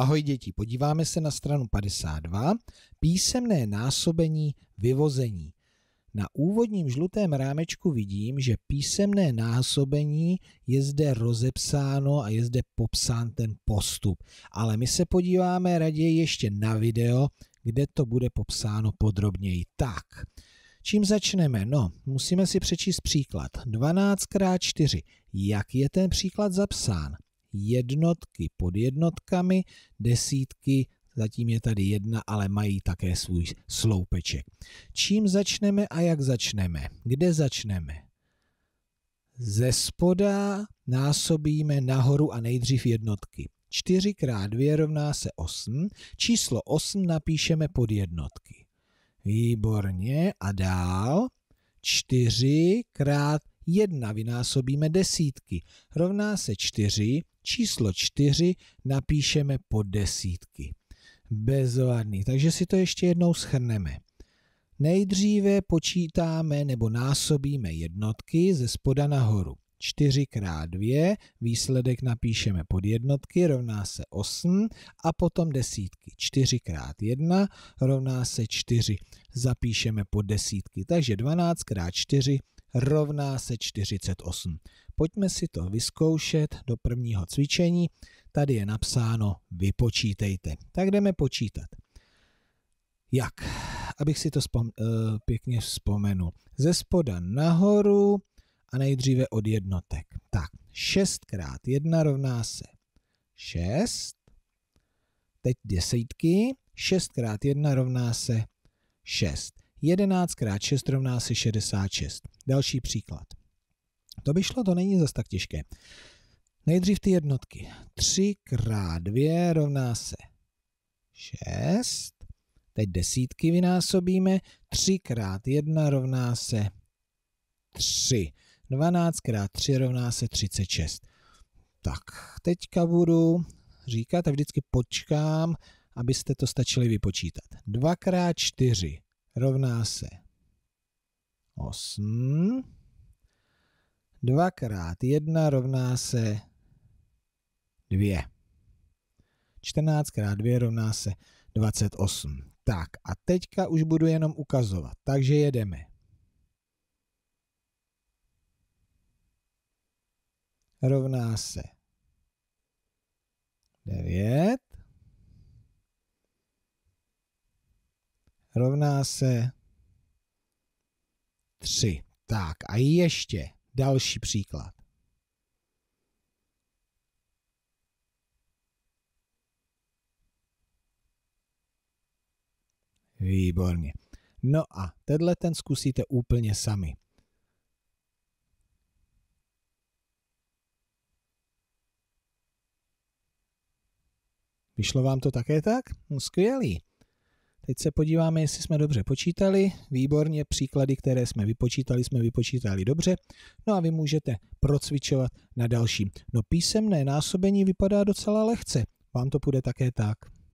Ahoj děti, podíváme se na stranu 52, písemné násobení vyvození. Na úvodním žlutém rámečku vidím, že písemné násobení je zde rozepsáno a je zde popsán ten postup. Ale my se podíváme raději ještě na video, kde to bude popsáno podrobněji. Tak, čím začneme? No, musíme si přečíst příklad. 12 x 4. Jak je ten příklad zapsán? jednotky pod jednotkami, desítky, zatím je tady jedna, ale mají také svůj sloupeček. Čím začneme a jak začneme? Kde začneme? Ze spoda násobíme nahoru a nejdřív jednotky. 4 x 2 rovná se 8. Číslo 8 napíšeme pod jednotky. Výborně. A dál. 4 x 1 vynásobíme desítky, rovná se 4, číslo 4 napíšeme po desítky. Bezvadný, takže si to ještě jednou schrneme. Nejdříve počítáme nebo násobíme jednotky ze spoda nahoru. 4 x 2, výsledek napíšeme pod jednotky, rovná se 8 a potom desítky. 4 x 1 rovná se 4, zapíšeme pod desítky, takže 12 x 4 rovná se 48. Pojďme si to vyzkoušet do prvního cvičení. Tady je napsáno vypočítejte. Tak jdeme počítat. Jak? Abych si to vzpom- eh, pěkně vzpomenul. Ze spoda nahoru a nejdříve od jednotek. Tak, 6 krát 1 rovná se 6. Teď desítky. 6 krát 1 rovná se 6. 11 krát 6 rovná se 66. Další příklad. To by šlo, to není zase tak těžké. Nejdřív ty jednotky. 3 krát 2 rovná se 6. Teď desítky vynásobíme. 3 krát 1 rovná se 3. 12 krát 3 rovná se 36. Tak, teďka budu říkat a vždycky počkám, abyste to stačili vypočítat. 2 krát 4 rovná se 8. 2 krát 1 rovná se 2. 14 krát 2 rovná se 28. Tak a teďka už budu jenom ukazovat, takže jedeme. Rovná se 9. Rovná se Tři, Tak a ještě další příklad. Výborně. No a tenhle ten zkusíte úplně sami. Vyšlo vám to také tak? No, skvělý. Teď se podíváme, jestli jsme dobře počítali. Výborně, příklady, které jsme vypočítali, jsme vypočítali dobře. No a vy můžete procvičovat na dalším. No písemné násobení vypadá docela lehce. Vám to půjde také tak.